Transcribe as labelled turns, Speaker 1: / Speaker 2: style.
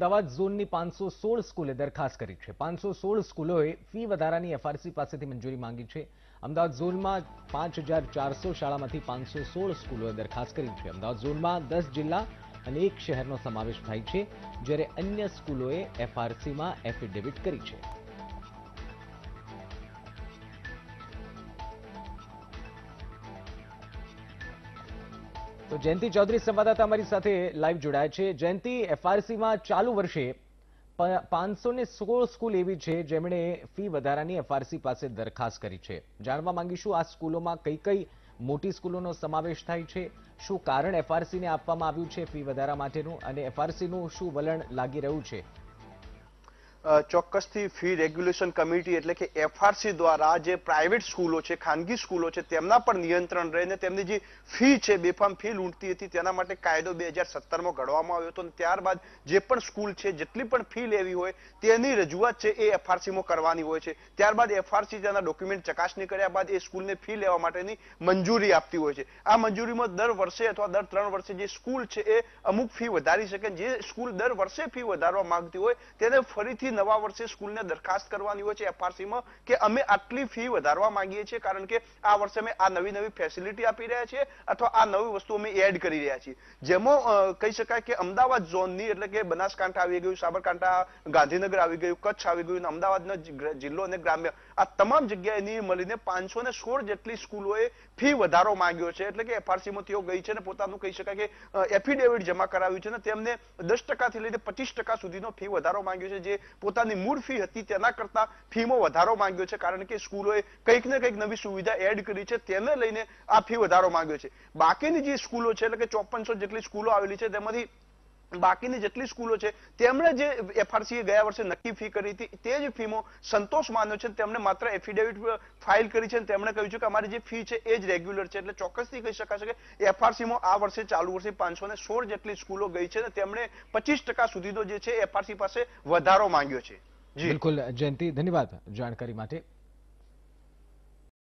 Speaker 1: અમદાવાદ ઝોનની પાંચસો સોળ સ્કૂલે દરખાસ્ત કરી છે પાંચસો સોળ સ્કૂલોએ ફી વધારાની એફઆરસી પાસેથી મંજૂરી માંગી છે અમદાવાદ ઝોનમાં પાંચ હજાર ચારસો શાળામાંથી પાંચસો સોળ સ્કૂલોએ દરખાસ્ત કરી છે અમદાવાદ ઝોનમાં દસ જિલ્લા અને એક શહેરનો સમાવેશ થાય છે જ્યારે અન્ય સ્કૂલોએ એફઆરસીમાં એફિડેવિટ કરી છે તો જયંતિ ચૌધરી સંવાદદાતા અમારી સાથે લાઈવ જોડાયા છે જયંતિ એફઆરસીમાં ચાલુ વર્ષે પાંચસો ને સોળ સ્કૂલ એવી છે જેમણે ફી વધારાની એફઆરસી પાસે દરખાસ્ત કરી છે જાણવા માંગીશું આ સ્કૂલોમાં કઈ કઈ મોટી સ્કૂલોનો સમાવેશ થાય છે શું કારણ એફઆરસીને આપવામાં આવ્યું છે ફી વધારા માટેનું અને એફઆરસીનું શું વલણ લાગી રહ્યું છે
Speaker 2: ચોક્કસથી ફી રેગ્યુલેશન કમિટી એટલે કે એફઆરસી દ્વારા જે પ્રાઇવેટ સ્કૂલો છે ખાનગી સ્કૂલો છે તેમના પર નિયંત્રણ રહીને તેમની જે ફી છે બેફામ ફી લૂંટતી હતી તેના માટે કાયદો બે હજાર ઘડવામાં આવ્યો હતો અને ત્યારબાદ જે પણ સ્કૂલ છે જેટલી પણ ફી લેવી હોય તેની રજૂઆત છે એ એફઆરસીમાં કરવાની હોય છે ત્યારબાદ એફઆરસી તેના ડોક્યુમેન્ટ ચકાસણી કર્યા બાદ એ સ્કૂલને ફી લેવા માટેની મંજૂરી આપતી હોય છે આ મંજૂરીમાં દર વર્ષે અથવા દર ત્રણ વર્ષે જે સ્કૂલ છે એ અમુક ફી વધારી શકે જે સ્કૂલ દર વર્ષે ફી વધારવા માંગતી હોય તેને ફરીથી ફરીથી નવા વર્ષે સ્કૂલને દરખાસ્ત કરવાની હોય છે એફઆરસીમાં કે અમે આટલી ફી વધારવા માંગીએ છીએ કારણ કે આ વર્ષે અમે આ નવી નવી ફેસિલિટી આપી રહ્યા છીએ અથવા આ નવી વસ્તુ અમે એડ કરી રહ્યા છીએ જેમાં કહી શકાય કે અમદાવાદ ઝોનની એટલે કે બનાસકાંઠા આવી ગયું સાબરકાંઠા ગાંધીનગર આવી ગયું કચ્છ આવી ગયું અમદાવાદનો જિલ્લો અને ગ્રામ્ય આ તમામ જગ્યાએની મળીને પાંચસો ને સોળ જેટલી સ્કૂલોએ ફી વધારો માંગ્યો છે એટલે કે એફઆરસીમાં તેઓ ગઈ છે અને પોતાનું કહી શકાય કે એફિડેવિટ જમા કરાવ્યું છે અને તેમને દસ ટકાથી લઈને પચીસ ટકા સુધીનો ફી વધારો માંગ્યો છે જે પોતાની મૂળ ફી હતી તેના કરતા ફીમો વધારો માંગ્યો છે કારણ કે સ્કૂલોએ કંઈક ને કંઈક નવી સુવિધા એડ કરી છે તેને લઈને આ ફી વધારો માંગ્યો છે બાકીની જે સ્કૂલો છે એટલે કે ચોપનસો જેટલી સ્કૂલો આવેલી છે તેમાંથી બાકીની જેટલી સ્કૂલો છે તેમણે જે એફઆરસીએ ગયા વર્ષે નક્કી ફી કરી હતી તે જ ફીમાં સંતોષ માન્યો છે તેમણે માત્ર એફિડેવિટ ફાઇલ કરી છે અને તેમણે કહ્યું છે કે અમારી જે ફી છે એ જ રેગ્યુલર છે એટલે ચોક્કસથી કહી શકાશે કે એફઆરસીમાં આ વર્ષે ચાલુ વર્ષે પાંચસો ને સોળ જેટલી સ્કૂલો ગઈ છે અને તેમણે પચીસ ટકા સુધીનો જે છે એફઆરસી પાસે વધારો માંગ્યો છે
Speaker 1: બિલકુલ જયંતિ ધન્યવાદ જાણકારી માટે